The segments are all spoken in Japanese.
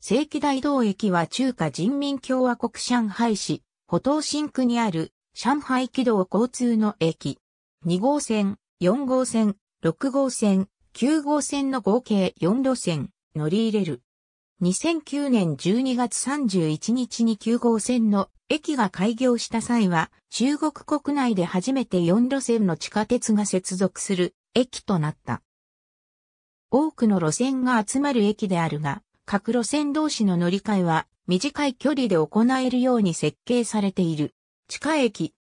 正規大道駅は中華人民共和国上海市、歩東新区にある上海軌道交通の駅。2号線、4号線、6号線、9号線の合計4路線乗り入れる。2009年12月31日に9号線の駅が開業した際は中国国内で初めて4路線の地下鉄が接続する駅となった。多くの路線が集まる駅であるが、各路線同士の乗り換えは短い距離で行えるように設計されている。地下駅。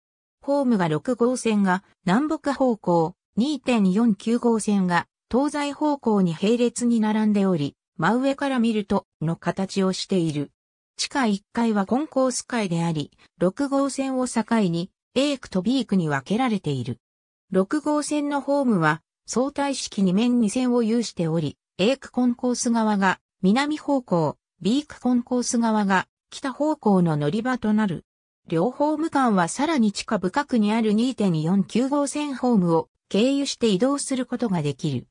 ホームが6号線が南北方向、2.49号線が東西方向に並列に並んでおり、真上から見るとの形をしている。地下1階はコンコース階であり、6号線を境に A 区と B 区に分けられている。6号線のホームは相対式に面2線を有しており、A 区コンコース側が南方向、ビークコンコース側が北方向の乗り場となる。両ホーム間はさらに地下深くにある2.49号線ホームを経由して移動することができる。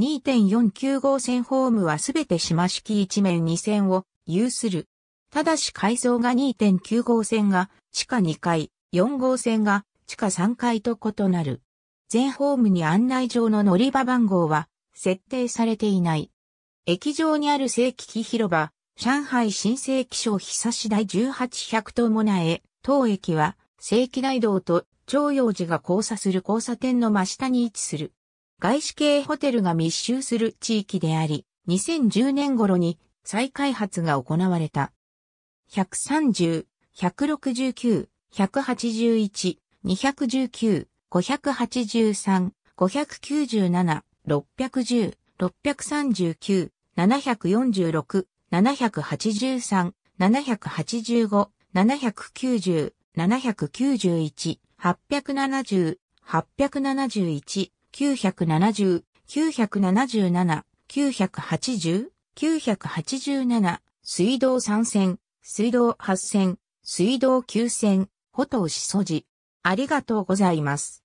2.49号線ホームはすべて島式一面2線を有する。ただし改造が2.9号線が地下2階、4号線が地下3階と異なる。全ホームに案内状の乗り場番号は設定されていない。駅上にある正規機広場、上海新正規省久し第1800ともなえ、当駅は、正規大道と長陽寺が交差する交差点の真下に位置する。外資系ホテルが密集する地域であり、2010年頃に再開発が行われた。130、169、181、219、583、597、610、639、746、783、785、790、791、870、871、970、977、980、987、水道3線、水道8線、水道9線、ほとうしそじ。ありがとうございます。